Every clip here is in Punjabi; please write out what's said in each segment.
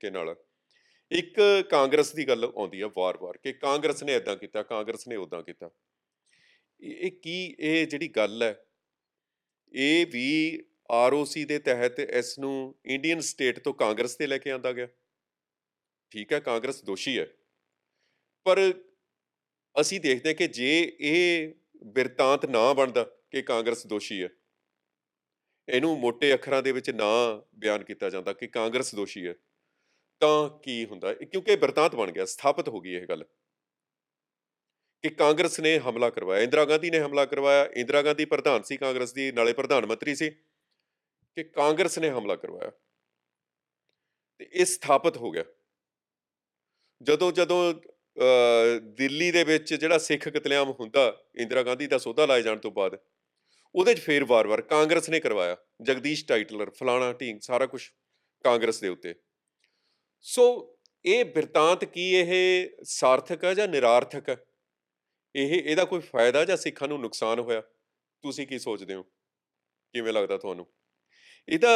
ਕੇ ਨਾਲ ਇੱਕ ਕਾਂਗਰਸ ਦੀ ਗੱਲ ਆਉਂਦੀ ਆ ਵਾਰ-ਵਾਰ ਕਿ ਕਾਂਗਰਸ ਨੇ ਇਦਾਂ ਕੀਤਾ ਕਾਂਗਰਸ ਨੇ ਉਦਾਂ ਕੀਤਾ ਇਹ ਕੀ ਇਹ ਜਿਹੜੀ ਗੱਲ ਹੈ ਇਹ ਵੀ ਆਰਓਸੀ ਦੇ ਤਹਿਤ ਇਸ ਨੂੰ ਇੰਡੀਅਨ ਸਟੇਟ ਤੋਂ ਕਾਂਗਰਸ ਤੇ ਲੈ ਕੇ ਆਂਦਾ ਗਿਆ ਠੀਕ ਹੈ ਕਾਂਗਰਸ ਦੋਸ਼ੀ ਹੈ ਪਰ ਅਸੀਂ ਦੇਖਦੇ ਕਿ ਜੇ ਇਹ ਬਿਰਤਾਂਤ ਨਾ ਬਣਦਾ ਕਿ ਕਾਂਗਰਸ ਦੋਸ਼ੀ ਹੈ ਇਹਨੂੰ ਮੋٹے ਅੱਖਰਾਂ ਦੇ ਵਿੱਚ ਨਾ ਬਿਆਨ ਕੀਤਾ ਜਾਂਦਾ ਕਿ ਕਾਂਗਰਸ ਦੋਸ਼ੀ ਹੈ ਤਾਂ ਕੀ ਹੁੰਦਾ ਕਿਉਂਕਿ ਇਹ ਵਰਤਾਂਤ ਬਣ ਗਿਆ ਸਥਾਪਿਤ ਹੋ ਗਈ ਇਹ ਗੱਲ ਕਿ ਕਾਂਗਰਸ ਨੇ ਹਮਲਾ ਕਰਵਾਇਆ ਇੰਦਰਾ ਗਾਂਧੀ ਨੇ ਹਮਲਾ ਕਰਵਾਇਆ ਇੰਦਰਾ ਗਾਂਧੀ ਪ੍ਰਧਾਨ ਸੀ ਕਾਂਗਰਸ ਦੀ ਨਾਲੇ ਪ੍ਰਧਾਨ ਮੰਤਰੀ ਸੀ ਕਿ ਕਾਂਗਰਸ ਨੇ ਹਮਲਾ ਕਰਵਾਇਆ ਤੇ ਇਹ ਸਥਾਪਿਤ ਹੋ ਗਿਆ ਜਦੋਂ ਜਦੋਂ ਦਿੱਲੀ ਦੇ ਵਿੱਚ ਜਿਹੜਾ ਸਿੱਖ ਕਤਲੇਆਮ ਹੁੰਦਾ ਇੰਦਰਾ ਗਾਂਧੀ ਦਾ ਸੋਧਾ ਲਾਏ ਜਾਣ ਤੋਂ ਬਾਅਦ ਉਹਦੇ 'ਚ ਫੇਰ ਵਾਰ-ਵਾਰ ਕਾਂਗਰਸ ਨੇ ਕਰਵਾਇਆ ਜਗਦੀਸ਼ ਟਾਈਟਲਰ ਫਲਾਣਾ ਢੀਂਗ ਸਾਰਾ ਕੁਝ ਕਾਂਗਰਸ ਦੇ ਉੱਤੇ ਸੋ ਇਹ ਬਿਰਤਾਂਤ ਕੀ ਇਹ ਸਾਰਥਕ ਹੈ ਜਾਂ ਨਿਰਾਰਥਕ ਹੈ ਇਹ ਇਹਦਾ ਕੋਈ ਫਾਇਦਾ ਜਾਂ ਸਿੱਖਾਂ ਨੂੰ ਨੁਕਸਾਨ ਹੋਇਆ ਤੁਸੀਂ ਕੀ ਸੋਚਦੇ ਹੋ ਕਿਵੇਂ ਲੱਗਦਾ ਤੁਹਾਨੂੰ ਇਹਦਾ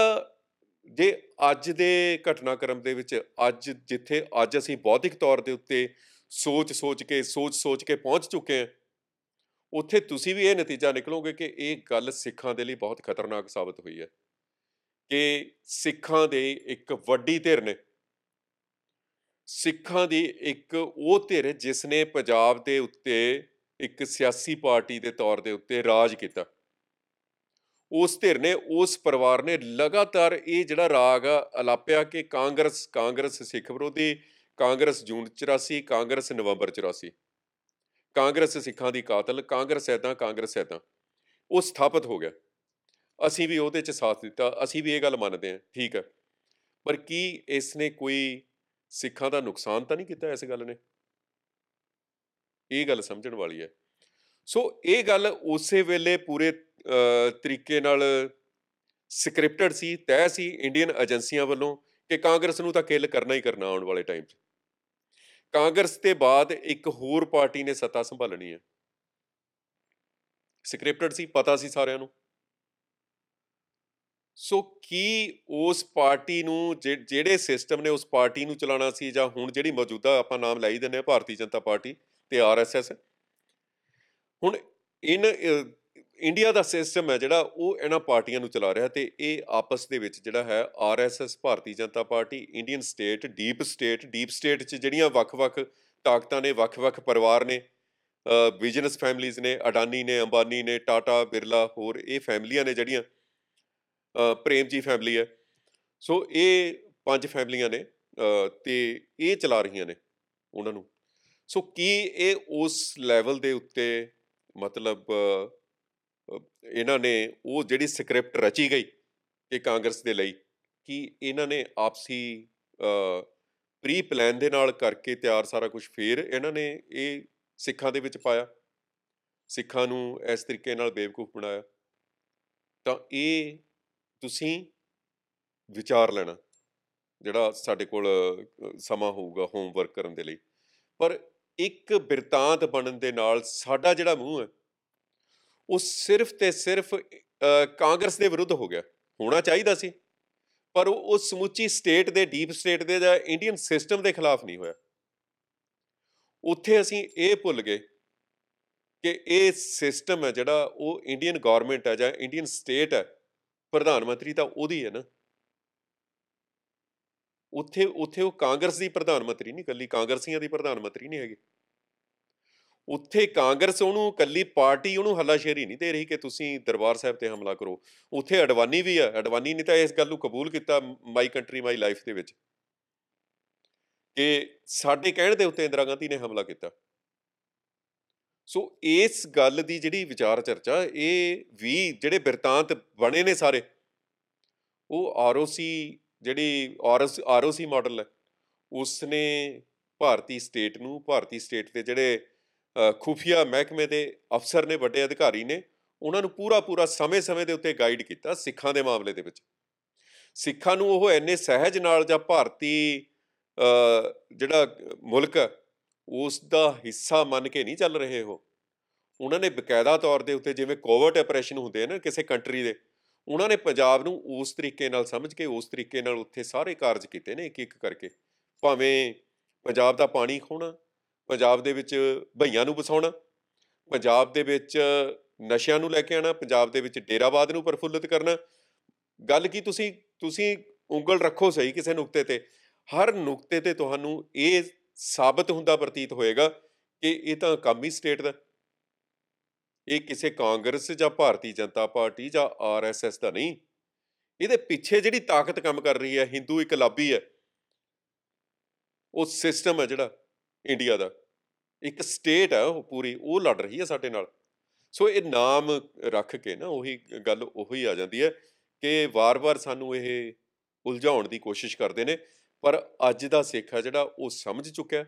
ਜੇ ਅੱਜ ਦੇ ਘਟਨਾਕ੍ਰਮ ਦੇ ਵਿੱਚ ਅੱਜ ਜਿੱਥੇ ਅੱਜ ਅਸੀਂ ਬੌਧਿਕ ਤੌਰ ਦੇ ਉੱਤੇ ਸੋਚ-ਸੋਚ ਕੇ ਸੋਚ-ਸੋਚ ਕੇ ਪਹੁੰਚ ਚੁੱਕੇ ਹਾਂ ਉੱਥੇ ਤੁਸੀਂ ਵੀ ਇਹ ਨਤੀਜਾ ਨਿਕਲੋਗੇ ਕਿ ਇਹ ਗੱਲ ਸਿੱਖਾਂ ਦੇ ਲਈ ਬਹੁਤ ਖਤਰਨਾਕ ਸਾਬਤ ਹੋਈ ਹੈ ਕਿ ਸਿੱਖਾਂ ਦੇ ਇੱਕ ਵੱਡੀ ਧਿਰ ਨੇ ਸਿੱਖਾਂ ਦੀ ਇੱਕ ਉਹ ਧਿਰ ਜਿਸ ਨੇ ਪੰਜਾਬ ਦੇ ਉੱਤੇ ਇੱਕ ਸਿਆਸੀ ਪਾਰਟੀ ਦੇ ਤੌਰ ਦੇ ਉੱਤੇ ਰਾਜ ਕੀਤਾ ਉਸ ਧਿਰ ਨੇ ਉਸ ਪਰਿਵਾਰ ਨੇ ਲਗਾਤਾਰ ਇਹ ਜਿਹੜਾ ਰਾਗ ਅਲਾਪਿਆ ਕਿ ਕਾਂਗਰਸ ਕਾਂਗਰਸ ਸਿੱਖ ਵਿਰੋਧੀ ਕਾਂਗਰਸ ਜੂਨ 84 ਕਾਂਗਰਸ ਨਵੰਬਰ 84 ਕਾਂਗਰਸ ਸਿੱਖਾਂ ਦੀ ਕਾਤਲ ਕਾਂਗਰਸ ਐਦਾਂ ਕਾਂਗਰਸ ਐਦਾਂ ਉਹ ਸਥਾਪਿਤ ਹੋ ਗਿਆ ਅਸੀਂ ਵੀ ਉਹਦੇ 'ਚ ਸਾਥ ਦਿੱਤਾ ਅਸੀਂ ਵੀ ਇਹ ਗੱਲ ਮੰਨਦੇ ਹਾਂ ਠੀਕ ਹੈ ਪਰ ਕੀ ਇਸ ਨੇ ਕੋਈ ਸਿੱਖਾਂ ਦਾ ਨੁਕਸਾਨ ਤਾਂ ਨਹੀਂ ਕੀਤਾ ਇਸ ਗੱਲ ਨੇ ਇਹ ਗੱਲ ਸਮਝਣ ਵਾਲੀ ਹੈ ਸੋ ਇਹ ਗੱਲ ਉਸੇ ਵੇਲੇ ਪੂਰੇ ਤਰੀਕੇ ਨਾਲ ਸਕ੍ਰਿਪਟਡ ਸੀ ਤੈ ਸੀ ਇੰਡੀਅਨ ਏਜੰਸੀਆਂ ਵੱਲੋਂ ਕਿ ਕਾਂਗਰਸ ਨੂੰ ਤਾਂ ਕਿਲ ਕਰਨਾ ਹੀ ਕਰਨਾ ਆਉਣ ਵਾਲੇ ਟਾਈਮ 'ਚ ਕਾਂਗਰਸ ਤੇ ਬਾਅਦ ਇੱਕ ਹੋਰ ਪਾਰਟੀ ਨੇ ਸੱਤਾ ਸੰਭਾਲਣੀ ਹੈ ਸਕ੍ਰਿਪਟਡ ਸੀ ਪਤਾ ਸੀ ਸਾਰਿਆਂ ਨੂੰ ਸੋ ਕੀ ਉਸ ਪਾਰਟੀ ਨੂੰ ਜਿਹੜੇ ਸਿਸਟਮ ਨੇ ਉਸ ਪਾਰਟੀ ਨੂੰ ਚਲਾਉਣਾ ਸੀ ਜਾਂ ਹੁਣ ਜਿਹੜੀ ਮੌਜੂਦਾ ਆਪਾਂ ਨਾਮ ਲਈ ਦਿੰਨੇ ਆ ਭਾਰਤੀ ਜਨਤਾ ਪਾਰਟੀ ਤੇ ਆਰਐਸਐਸ ਹੁਣ ਇਨ ਇੰਡੀਆ ਦਾ ਸਿਸਟਮ ਹੈ ਜਿਹੜਾ ਉਹ ਇਹਨਾਂ ਪਾਰਟੀਆਂ ਨੂੰ ਚਲਾ ਰਿਹਾ ਤੇ ਇਹ ਆਪਸ ਦੇ ਵਿੱਚ ਜਿਹੜਾ ਹੈ RSS Bharatiya Janata Party Indian state deep state deep state 'ਚ ਜਿਹੜੀਆਂ ਵੱਖ-ਵੱਖ ਤਾਕਤਾਂ ਨੇ ਵੱਖ-ਵੱਖ ਪਰਿਵਾਰ ਨੇ ਬਿਜ਼ਨਸ ਫੈਮਲੀਆਂ ਨੇ ਅਡਾਨੀ ਨੇ ਅੰਬਾਨੀ ਨੇ ਟਾਟਾ ਬਿਰਲਾ ਹੋਰ ਇਹ ਫੈਮਲੀਆਂ ਨੇ ਜਿਹੜੀਆਂ ਪ੍ਰੇਮ ਜੀ ਫੈਮਿਲੀ ਹੈ ਸੋ ਇਹ ਪੰਜ ਫੈਮਲੀਆਂ ਨੇ ਤੇ ਇਹ ਚਲਾ ਰਹੀਆਂ ਨੇ ਉਹਨਾਂ ਨੂੰ ਸੋ ਕੀ ਇਹ ਉਸ ਲੈਵਲ ਦੇ ਉੱਤੇ ਮਤਲਬ ਇਹਨਾਂ ਨੇ ਉਹ ਜਿਹੜੀ ਸਕ੍ਰਿਪਟ ਰਚੀ ਗਈ ਕਿ ਕਾਂਗਰਸ ਦੇ ਲਈ ਕਿ ਇਹਨਾਂ ਨੇ ਆਪਸੀ ਪ੍ਰੀ ਪਲਾਨ ਦੇ ਨਾਲ ਕਰਕੇ ਤਿਆਰ ਸਾਰਾ ਕੁਝ ਫੇਰ ਇਹਨਾਂ ਨੇ ਇਹ ਸਿੱਖਾਂ ਦੇ ਵਿੱਚ ਪਾਇਆ ਸਿੱਖਾਂ ਨੂੰ ਇਸ ਤਰੀਕੇ ਨਾਲ ਬੇਵਕੂਫ ਬਣਾਇਆ ਤਾਂ ਇਹ ਤੁਸੀਂ ਵਿਚਾਰ ਲੈਣਾ ਜਿਹੜਾ ਸਾਡੇ ਕੋਲ ਸਮਾਂ ਹੋਊਗਾ ਹੋਮਵਰਕ ਕਰਨ ਦੇ ਲਈ ਪਰ ਇੱਕ ਬਿਰਤਾਂਤ ਬਣਨ ਦੇ ਨਾਲ ਸਾਡਾ ਜਿਹੜਾ ਮੂੰਹ ਹੈ ਉਹ ਸਿਰਫ ਤੇ ਸਿਰਫ ਕਾਂਗਰਸ ਦੇ ਵਿਰੁੱਧ ਹੋ ਗਿਆ ਹੋਣਾ ਚਾਹੀਦਾ ਸੀ ਪਰ ਉਹ ਉਸ ਸਮੁੱਚੀ ਸਟੇਟ ਦੇ ਡੀਪ ਸਟੇਟ ਦੇ ਜਾਂ ਇੰਡੀਅਨ ਸਿਸਟਮ ਦੇ ਖਿਲਾਫ ਨਹੀਂ ਹੋਇਆ ਉੱਥੇ ਅਸੀਂ ਇਹ ਭੁੱਲ ਗਏ ਕਿ ਇਹ ਸਿਸਟਮ ਹੈ ਜਿਹੜਾ ਉਹ ਇੰਡੀਅਨ ਗਵਰਨਮੈਂਟ ਹੈ ਜਾਂ ਇੰਡੀਅਨ ਸਟੇਟ ਹੈ ਪ੍ਰਧਾਨ ਮੰਤਰੀ ਤਾਂ ਉਹਦੀ ਹੈ ਨਾ ਉੱਥੇ ਉੱਥੇ ਉਹ ਕਾਂਗਰਸ ਦੀ ਪ੍ਰਧਾਨ ਮੰਤਰੀ ਨਹੀਂ ਕੱਲੀ ਕਾਂਗਰਸੀਆਂ ਦੀ ਪ੍ਰਧਾਨ ਮੰਤਰੀ ਨਹੀਂ ਹੈਗੀ ਉੱਥੇ ਕਾਂਗਰਸ ਉਹਨੂੰ ਕੱਲੀ ਪਾਰਟੀ ਉਹਨੂੰ ਹੱਲਾਸ਼ੇਰੀ ਨਹੀਂ ਦੇ ਰਹੀ ਕਿ ਤੁਸੀਂ ਦਰਬਾਰ ਸਾਹਿਬ ਤੇ ਹਮਲਾ ਕਰੋ ਉੱਥੇ ਅਡਵਾਨੀ ਵੀ ਆ ਅਡਵਾਨੀ ਨੇ ਤਾਂ ਇਸ ਗੱਲ ਨੂੰ ਕਬੂਲ ਕੀਤਾ ਮਾਈ ਕੰਟਰੀ ਮਾਈ ਲਾਈਫ ਦੇ ਵਿੱਚ ਕਿ ਸਾਡੇ ਕਹਿਣ ਦੇ ਉੱਤੇ ਇੰਦਰਾ ਗਾਂਧੀ ਨੇ ਹਮਲਾ ਕੀਤਾ ਸੋ ਇਸ ਗੱਲ ਦੀ ਜਿਹੜੀ ਵਿਚਾਰ ਚਰਚਾ ਇਹ ਵੀ ਜਿਹੜੇ ਬਿਰਤਾਂਤ ਬਣੇ ਨੇ ਸਾਰੇ ਉਹ ਆਰਓਸੀ ਜਿਹੜੀ ਆਰਸ ਆਰਓਸੀ ਮਾਡਲ ਹੈ ਉਸ ਨੇ ਭਾਰਤੀ ਸਟੇਟ ਨੂੰ ਭਾਰਤੀ ਸਟੇਟ ਦੇ ਜਿਹੜੇ ਖੁਫੀਆ ਮਹਿਕਮੇ ਦੇ ਅਫਸਰ ਨੇ ਵੱਡੇ ਅਧਿਕਾਰੀ ਨੇ ਉਹਨਾਂ ਨੂੰ ਪੂਰਾ ਪੂਰਾ ਸਮੇਂ-ਸਮੇਂ ਦੇ ਉੱਤੇ ਗਾਈਡ ਕੀਤਾ ਸਿੱਖਾਂ ਦੇ ਮਾਮਲੇ ਦੇ ਵਿੱਚ ਸਿੱਖਾਂ ਨੂੰ ਉਹ ਐਨੇ ਸਹਿਜ ਨਾਲ ਜਾਂ ਭਾਰਤੀ ਜਿਹੜਾ ਮੁਲਕ ਉਸ ਦਾ ਹਿੱਸਾ ਮੰਨ ਕੇ ਨਹੀਂ ਚੱਲ ਰਹੇ ਹੋ ਉਹਨਾਂ ਨੇ ਬਕਾਇਦਾ ਤੌਰ ਦੇ ਉੱਤੇ ਜਿਵੇਂ ਕੋਵਰਟ ਆਪਰੇਸ਼ਨ ਹੁੰਦੇ ਨੇ ਕਿਸੇ ਕੰਟਰੀ ਦੇ ਉਹਨਾਂ ਨੇ ਪੰਜਾਬ ਨੂੰ ਉਸ ਤਰੀਕੇ ਨਾਲ ਸਮਝ ਕੇ ਉਸ ਤਰੀਕੇ ਨਾਲ ਉੱਥੇ ਸਾਰੇ ਕਾਰਜ ਕੀਤੇ ਨੇ ਇੱਕ ਇੱਕ ਕਰਕੇ ਭਾਵੇਂ ਪੰਜਾਬ ਦਾ ਪਾਣੀ ਖੋਣਾ ਪੰਜਾਬ ਦੇ ਵਿੱਚ ਭਈਆਂ ਨੂੰ ਵਸਾਉਣਾ ਪੰਜਾਬ ਦੇ ਵਿੱਚ ਨਸ਼ਿਆਂ ਨੂੰ ਲੈ ਕੇ ਆਣਾ ਪੰਜਾਬ ਦੇ ਵਿੱਚ ਡੇਰਾਬਾਦ ਨੂੰ ਪਰਫੁੱਲਤ ਕਰਨਾ ਗੱਲ ਕੀ ਤੁਸੀਂ ਤੁਸੀਂ ਉਂਗਲ ਰੱਖੋ ਸਹੀ ਕਿਸੇ ਨੁਕਤੇ ਤੇ ਹਰ ਨੁਕਤੇ ਤੇ ਤੁਹਾਨੂੰ ਇਹ ਸਾਬਤ ਹੁੰਦਾ ਪ੍ਰਤੀਤ ਹੋਏਗਾ ਕਿ ਇਹ ਤਾਂ ਕਾਮੀ ਸਟੇਟ ਦਾ ਇਹ ਕਿਸੇ ਕਾਂਗਰਸ ਜਾਂ ਭਾਰਤੀ ਜਨਤਾ ਪਾਰਟੀ ਜਾਂ ਆਰਐਸਐਸ ਦਾ ਨਹੀਂ ਇਹਦੇ ਪਿੱਛੇ ਜਿਹੜੀ ਤਾਕਤ ਕੰਮ ਕਰ ਰਹੀ ਹੈ ਹਿੰਦੂ ਇਕਲਾਬੀ ਹੈ ਉਹ ਸਿਸਟਮ ਹੈ ਜਿਹੜਾ ਇੰਡੀਆ ਦਾ ਇੱਕ ਸਟੇਟ ਹੈ ਉਹ ਪੂਰੀ ਉਹ ਲੜ ਰਹੀ ਹੈ ਸਾਡੇ ਨਾਲ ਸੋ ਇਹ ਨਾਮ ਰੱਖ ਕੇ ਨਾ ਉਹੀ ਗੱਲ ਉਹੀ ਆ ਜਾਂਦੀ ਹੈ ਕਿ ਵਾਰ-ਵਾਰ ਸਾਨੂੰ ਇਹ ਉਲਝਾਉਣ ਦੀ ਕੋਸ਼ਿਸ਼ ਕਰਦੇ ਨੇ ਪਰ ਅੱਜ ਦਾ ਸਿੱਖ ਆ ਜਿਹੜਾ ਉਹ ਸਮਝ ਚੁੱਕਿਆ